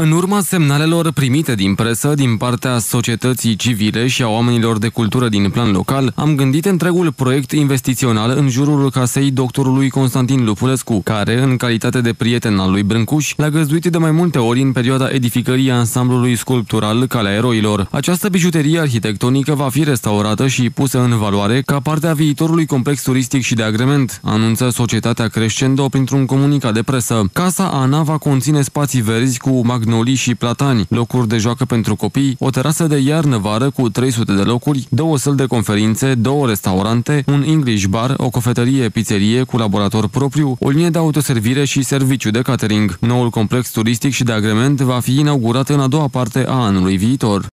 În urma semnalelor primite din presă, din partea societății civile și a oamenilor de cultură din plan local, am gândit întregul proiect investițional în jurul casei doctorului Constantin Lupulescu, care, în calitate de prieten al lui Brâncuș, l-a găzduit de mai multe ori în perioada edificării ansamblului sculptural Calea Eroilor. Această bijuterie arhitectonică va fi restaurată și pusă în valoare ca parte a viitorului complex turistic și de agrement, anunță societatea Crescendo printr-un comunicat de presă. Casa Ana va conține spații verzi cu magnet Magnolii și Platani, locuri de joacă pentru copii, o terasă de iarnă-vară cu 300 de locuri, două săli de conferințe, două restaurante, un English bar, o cofetărie-pizzerie cu laborator propriu, o linie de autoservire și serviciu de catering. Noul complex turistic și de agrement va fi inaugurat în a doua parte a anului viitor.